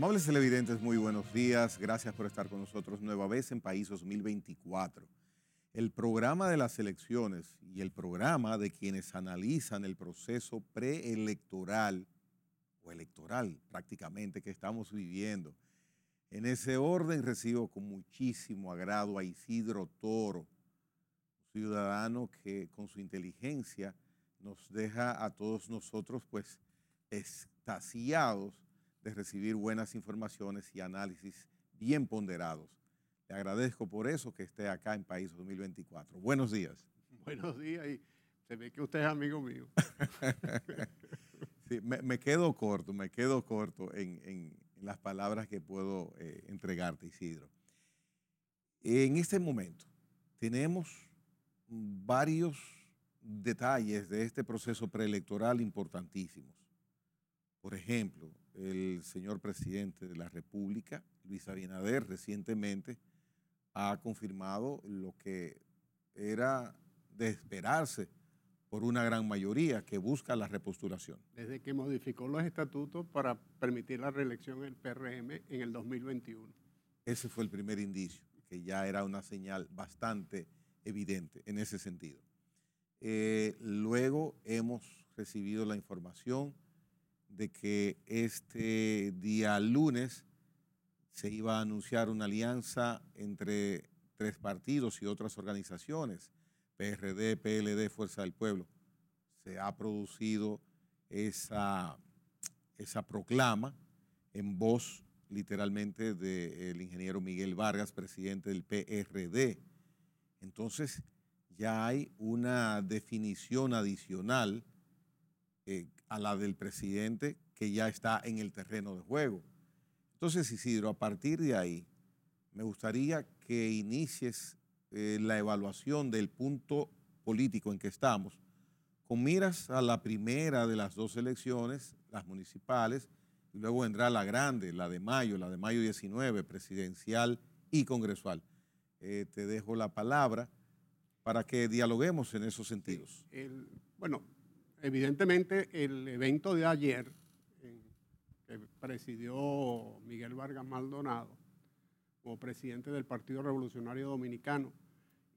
Amables televidentes, muy buenos días. Gracias por estar con nosotros nueva vez en País 2024. El programa de las elecciones y el programa de quienes analizan el proceso preelectoral o electoral prácticamente que estamos viviendo. En ese orden recibo con muchísimo agrado a Isidro Toro, ciudadano que con su inteligencia nos deja a todos nosotros pues extasiados recibir buenas informaciones y análisis bien ponderados. Te agradezco por eso que esté acá en País 2024. Buenos días. Buenos días y se ve que usted es amigo mío. me, quedo corto, me quedo corto en, las palabras que puedo eh, entregarte, Isidro. En este momento tenemos varios detalles de este proceso preelectoral importantísimos. Por ejemplo, el señor presidente de la República, Luis Abinader, recientemente ha confirmado lo que era de esperarse por una gran mayoría que busca la repostulación. Desde que modificó los estatutos para permitir la reelección del PRM en el 2021. Ese fue el primer indicio, que ya era una señal bastante evidente en ese sentido. Eh, luego hemos recibido la información de que este día lunes se iba a anunciar una alianza entre tres partidos y otras organizaciones, PRD, PLD, Fuerza del Pueblo. Se ha producido esa, esa proclama en voz literalmente del ingeniero Miguel Vargas, presidente del PRD. Entonces, ya hay una definición adicional eh, a la del presidente que ya está en el terreno de juego. Entonces, Isidro, a partir de ahí, me gustaría que inicies eh, la evaluación del punto político en que estamos, con miras a la primera de las dos elecciones, las municipales, y luego vendrá la grande, la de mayo, la de mayo 19, presidencial y congresual. Eh, te dejo la palabra para que dialoguemos en esos sentidos. bueno, evidentemente el evento de ayer, eh, que presidió Miguel Vargas Maldonado como presidente del Partido Revolucionario Dominicano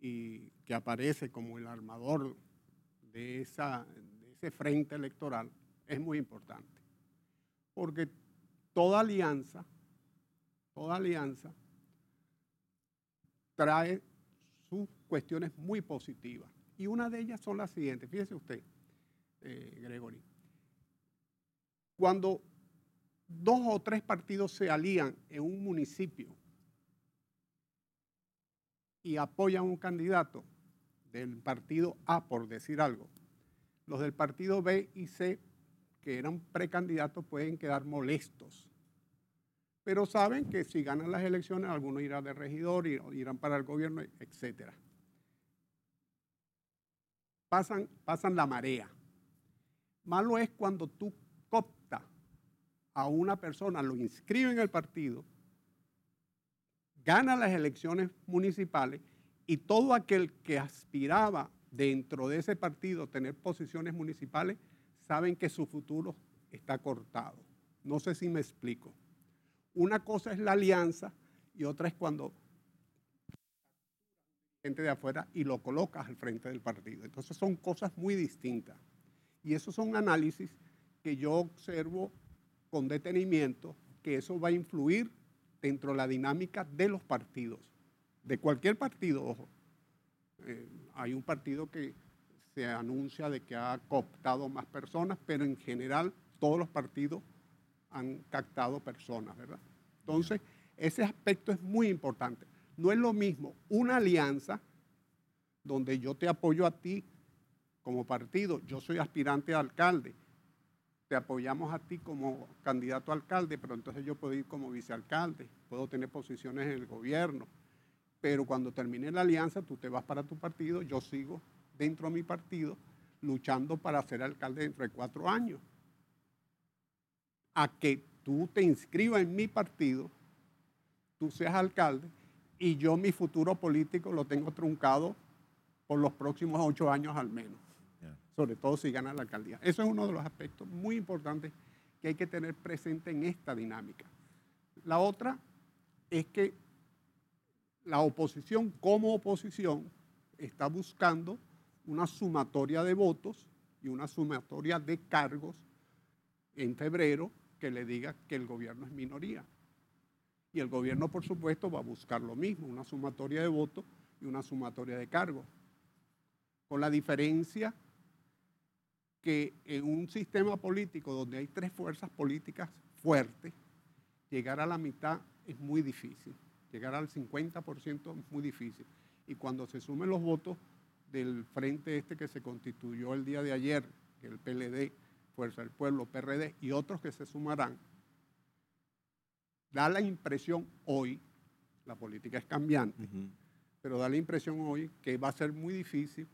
y que aparece como el armador de, ese frente electoral, es muy importante. Porque toda alianza, toda alianza trae sus cuestiones muy positivas. Y una de ellas son las siguientes. Fíjese usted, eh, Gregory. Cuando dos o tres partidos se alían en un municipio y apoyan un candidato del partido A, por decir algo, los del partido B y C, que eran precandidatos, pueden quedar molestos. Pero saben que si ganan las elecciones, algunos irán de regidor, y irán para el gobierno, etc. Pasan, pasan la marea. Malo es cuando tú optas a una persona, lo inscribe en el partido, gana las elecciones municipales y todo aquel que aspiraba dentro de ese partido tener posiciones municipales, saben que su futuro está cortado. No sé si me explico. Una cosa es la alianza y otra es cuando gente de afuera y lo colocas al frente del partido. Entonces son cosas muy distintas. Y esos son análisis que yo observo con detenimiento, que eso va a influir dentro de la dinámica de los partidos, de cualquier partido, ojo. Eh, hay un partido que se anuncia de que ha cooptado más personas, pero en general todos los partidos han captado personas, ¿verdad? Entonces, ese aspecto es muy importante. No es lo mismo una alianza donde yo te apoyo a ti como partido, yo soy aspirante a alcalde, te apoyamos a ti como candidato a alcalde, pero entonces yo puedo ir como vicealcalde, puedo tener posiciones en el gobierno, pero cuando termine la alianza tú te vas para tu partido, yo sigo dentro de mi partido luchando para ser alcalde dentro de cuatro años. A que tú te inscribas en mi partido, tú seas alcalde y yo mi futuro político lo tengo truncado por los próximos ocho años al menos sobre todo si gana la alcaldía. Eso es uno de los aspectos muy importantes que hay que tener presente en esta dinámica. La otra es que la oposición como oposición está buscando una sumatoria de votos y una sumatoria de cargos en febrero que le diga que el gobierno es minoría. Y el gobierno, por supuesto, va a buscar lo mismo, una sumatoria de votos y una sumatoria de cargos. Con la diferencia que en un sistema político donde hay tres fuerzas políticas fuertes, llegar a la mitad es muy difícil, llegar al 50% es muy difícil. Y cuando se sumen los votos del frente este que se constituyó el día de ayer, el PLD, Fuerza del Pueblo, PRD y otros que se sumarán, da la impresión hoy, la política es cambiante, pero da la impresión hoy que va a ser muy difícil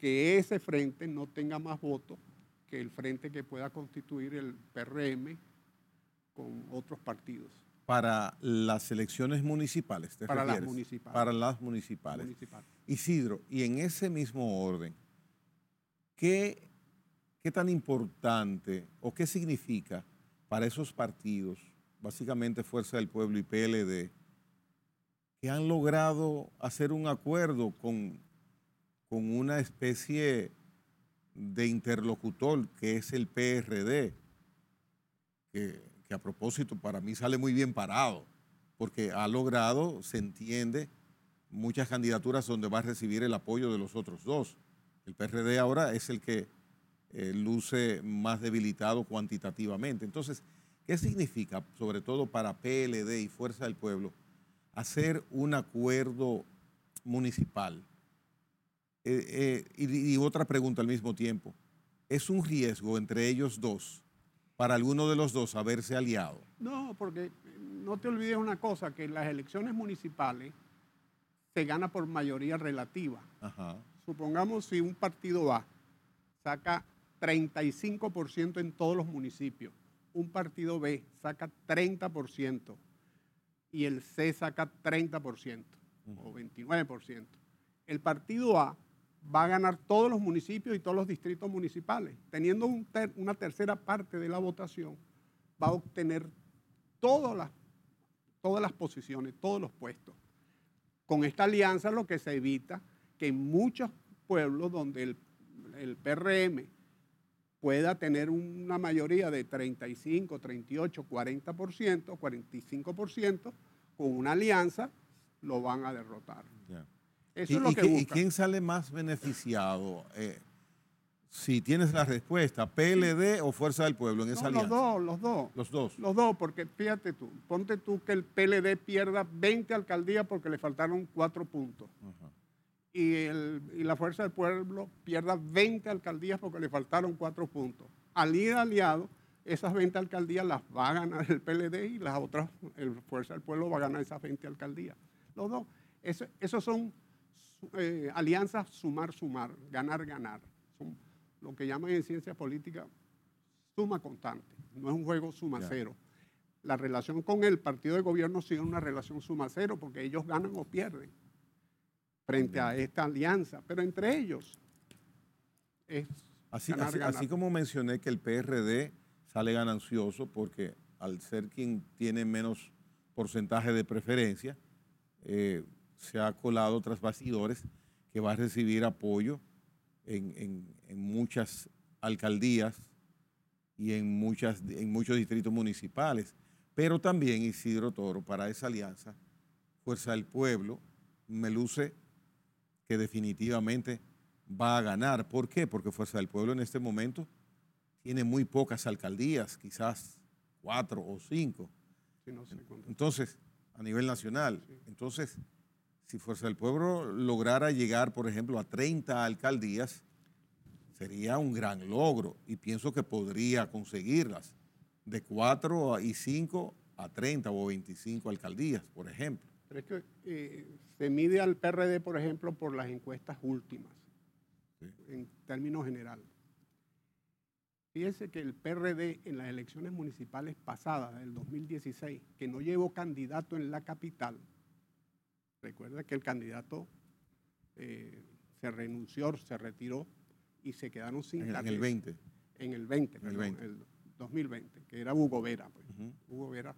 que ese frente no tenga más votos que el frente que pueda constituir el PRM con otros partidos. Para las elecciones municipales, ¿te Para las municipales. Para las municipales. municipales. Isidro, y en ese mismo orden, ¿qué, ¿qué tan importante o qué significa para esos partidos, básicamente Fuerza del Pueblo y PLD, que han logrado hacer un acuerdo con con una especie de interlocutor que es el PRD, que, a propósito para mí sale muy bien parado, porque ha logrado, se entiende, muchas candidaturas donde va a recibir el apoyo de los otros dos. El PRD ahora es el que eh, luce más debilitado cuantitativamente. Entonces, ¿qué significa, sobre todo para PLD y Fuerza del Pueblo, hacer un acuerdo municipal eh, eh, y, otra pregunta al mismo tiempo. ¿Es un riesgo entre ellos dos para alguno de los dos haberse aliado? No, porque eh, no te olvides una cosa, que en las elecciones municipales se gana por mayoría relativa. Supongamos si un partido A saca 35% en todos los municipios, un partido B saca 30% y el C saca 30% o 29%. El partido A va a ganar todos los municipios y todos los distritos municipales. Teniendo una tercera parte de la votación, va a obtener todas las, posiciones, todos los puestos. Con esta alianza lo que se evita que en muchos pueblos donde el, PRM pueda tener una mayoría de 35, 38, 40%, 45%, con una alianza lo van a derrotar. ¿Y, quién sale más beneficiado? Eh, si tienes la respuesta, PLD o Fuerza del Pueblo en esa alianza. Los dos, los dos. Los dos. Los dos, porque fíjate tú, ponte tú que el PLD pierda 20 alcaldías porque le faltaron 4 puntos. Y, la Fuerza del Pueblo pierda 20 alcaldías porque le faltaron cuatro puntos. Al ir aliado, esas 20 alcaldías las va a ganar el PLD y las otras, el Fuerza del Pueblo va a ganar esas 20 alcaldías. Los dos. Eso, esos son eh, alianza sumar, sumar, ganar, ganar. lo que llaman en ciencia política suma constante, no es un juego suma cero. La relación con el partido de gobierno sigue una relación suma cero porque ellos ganan o pierden frente a esta alianza, pero entre ellos es así, así, como mencioné que el PRD sale ganancioso porque al ser quien tiene menos porcentaje de preferencia, eh, se ha colado tras bastidores que va a recibir apoyo en, muchas alcaldías y en, muchas, en muchos distritos municipales. Pero también Isidro Toro, para esa alianza, Fuerza del Pueblo, me luce que definitivamente va a ganar. ¿Por qué? Porque Fuerza del Pueblo en este momento tiene muy pocas alcaldías, quizás cuatro o cinco. Entonces, a nivel nacional. Entonces, si Fuerza el Pueblo lograra llegar, por ejemplo, a 30 alcaldías, sería un gran logro y pienso que podría conseguirlas de 4 y 5 a 30 o 25 alcaldías, por ejemplo. Pero es que eh, se mide al PRD, por ejemplo, por las encuestas últimas, en términos generales. Fíjense que el PRD en las elecciones municipales pasadas del 2016, que no llevó candidato en la capital, Recuerda que el candidato eh, se renunció, se retiró y se quedaron sin en, el 20. En el 20, en el, el 2020, que era Hugo Vera. Pues. Hugo Vera.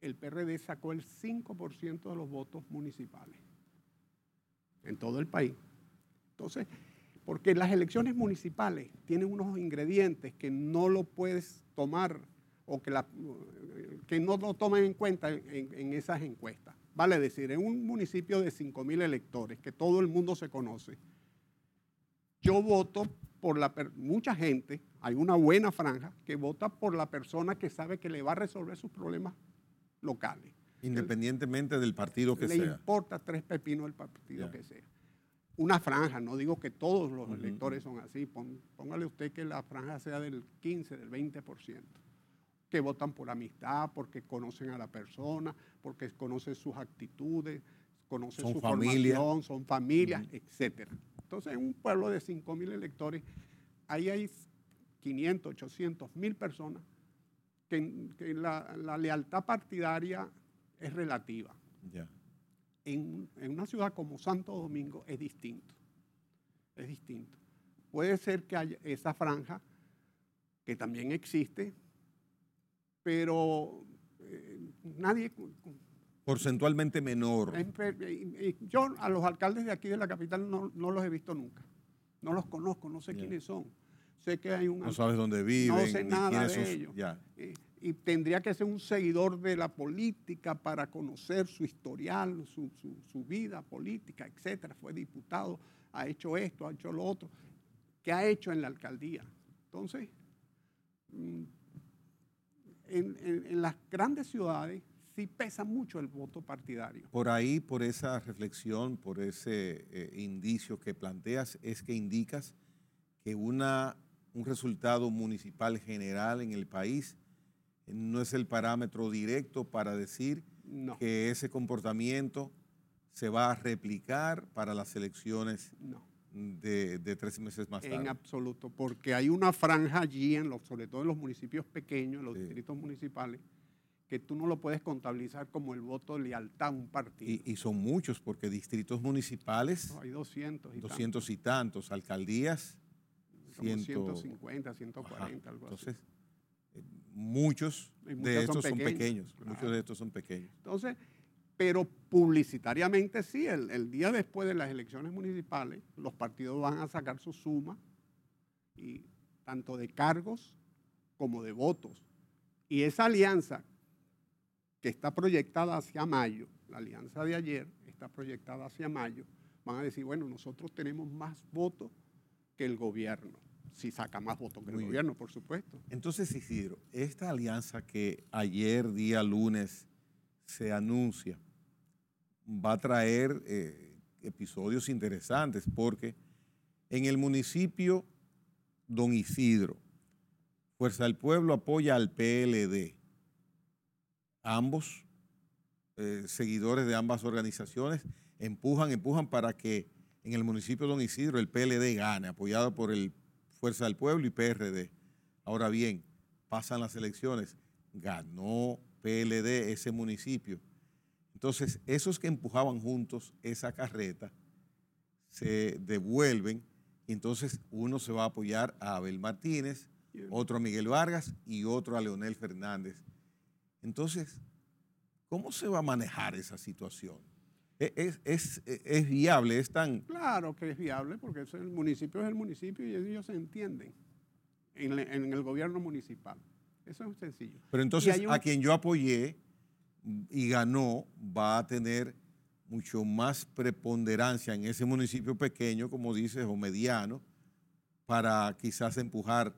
El PRD sacó el 5% de los votos municipales en todo el país. Entonces, porque las elecciones municipales tienen unos ingredientes que no lo puedes tomar o que, que no lo tomen en cuenta en esas encuestas. Vale decir, en un municipio de 5.000 electores, que todo el mundo se conoce, yo voto por la... Mucha gente, hay una buena franja, que vota por la persona que sabe que le va a resolver sus problemas locales. Independientemente del partido que sea. Le importa tres pepinos el partido que sea. Una franja, no digo que todos los electores son así, póngale usted que la franja sea del 15, del 20% que votan por amistad, porque conocen a la persona, porque conocen sus actitudes, conocen su familia. formación, son familias, etc. Entonces, en un pueblo de 5.000 electores, ahí hay 500, 800, 1.000 personas que, la, lealtad partidaria es relativa. En, en una ciudad como Santo Domingo es distinto. Es distinto. Puede ser que haya esa franja que también existe, pero eh, nadie... Porcentualmente menor. Yo a los alcaldes de aquí de la capital no, los he visto nunca. No los conozco, no sé quiénes son. Sé que hay un... No sabes dónde viven. No sé nada de ellos. Eh, y tendría que ser un seguidor de la política para conocer su historial, su, vida política, etcétera. Fue diputado, ha hecho esto, ha hecho lo otro. ¿Qué ha hecho en la alcaldía? Entonces, mm, en, las grandes ciudades sí pesa mucho el voto partidario. Por ahí, por esa reflexión, por ese eh, indicio que planteas, es que indicas que una, un resultado municipal general en el país eh, no es el parámetro directo para decir que ese comportamiento se va a replicar para las elecciones no de, tres meses más tarde. En absoluto, porque hay una franja allí, en los, sobre todo en los municipios pequeños, en los distritos municipales, que tú no lo puedes contabilizar como el voto de lealtad a un partido. Y, son muchos, porque distritos municipales... No, hay 200 y 200 tantos. y tantos, alcaldías... 150, 140, algo entonces, así. Entonces, eh, muchos de estos son pequeños, muchos de estos son pequeños. Entonces, pero publicitariamente sí, el, día después de las elecciones municipales, los partidos van a sacar su suma, y, tanto de cargos como de votos. Y esa alianza que está proyectada hacia mayo, la alianza de ayer está proyectada hacia mayo, van a decir, bueno, nosotros tenemos más votos que el gobierno, si saca más votos que el gobierno, por supuesto. Entonces, Isidro, esta alianza que ayer, día lunes, se anuncia, va a traer eh, episodios interesantes, porque en el municipio Don Isidro, Fuerza del Pueblo apoya al PLD. Ambos eh, seguidores de ambas organizaciones empujan, empujan para que en el municipio Don Isidro el PLD gane, apoyado por el Fuerza del Pueblo y PRD. Ahora bien, pasan las elecciones, ganó PLD ese municipio entonces, esos que empujaban juntos esa carreta se devuelven entonces uno se va a apoyar a Abel Martínez, otro a Miguel Vargas y otro a Leonel Fernández. Entonces, ¿cómo se va a manejar esa situación? E-, ¿Es, viable? ¿Es tan...? Claro que es viable porque es el municipio es el municipio y ellos se entienden en, el gobierno municipal. Eso es sencillo. Pero entonces, a quien yo apoyé y ganó, va a tener mucho más preponderancia en ese municipio pequeño, como dices, o mediano, para quizás empujar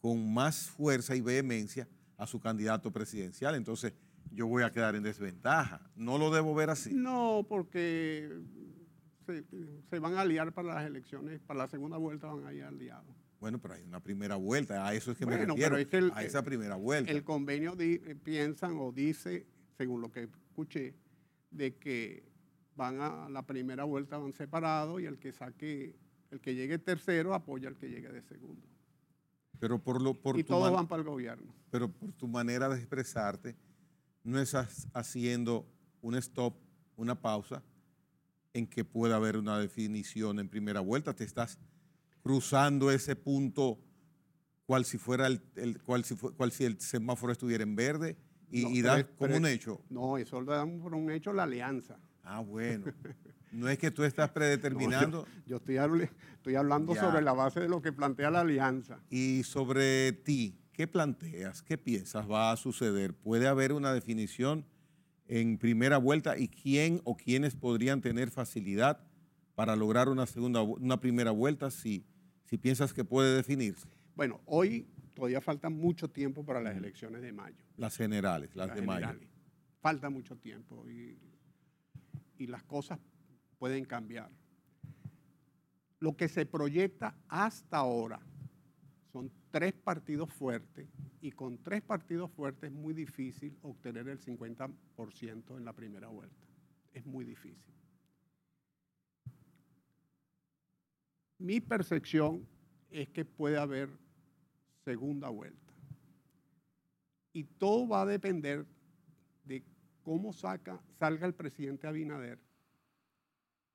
con más fuerza y vehemencia a su candidato presidencial. Entonces, yo voy a quedar en desventaja. No lo debo ver así. No, porque se, van a aliar para las elecciones, para la segunda vuelta van a ir aliados. Bueno, pero hay una primera vuelta, a eso es que me refiero, a esa primera vuelta. El convenio piensan o dice según lo que escuché, de que van a la primera vuelta van separados y el que saque, el que llegue tercero apoya al que llegue de segundo. Pero por lo, por y todos van para el gobierno. Pero por tu manera de expresarte, no estás haciendo un stop, una pausa, en que pueda haber una definición en primera vuelta. Te estás cruzando ese punto cual si fuera el, cual si, cual si el semáforo estuviera en verde y, dar como un hecho. No, eso lo damos por un hecho la alianza. Ah, bueno. No es que tú estás predeterminando. yo, estoy, estoy hablando sobre la base de lo que plantea la alianza. Y sobre ti, ¿qué planteas? ¿Qué piensas va a suceder? ¿Puede haber una definición en primera vuelta y quién o quiénes podrían tener facilidad para lograr una, segunda, una primera vuelta si, si piensas que puede definirse? Bueno, hoy todavía falta mucho tiempo para las elecciones de mayo. Las generales, las, de mayo. Falta mucho tiempo y, y las cosas pueden cambiar. Lo que se proyecta hasta ahora son tres partidos fuertes y con tres partidos fuertes es muy difícil obtener el 50% en la primera vuelta. Es muy difícil. Mi percepción es que puede haber segunda vuelta. Y todo va a depender de cómo saca, salga el presidente Abinader.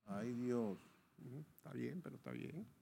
Ay Dios. Está bien, pero está bien.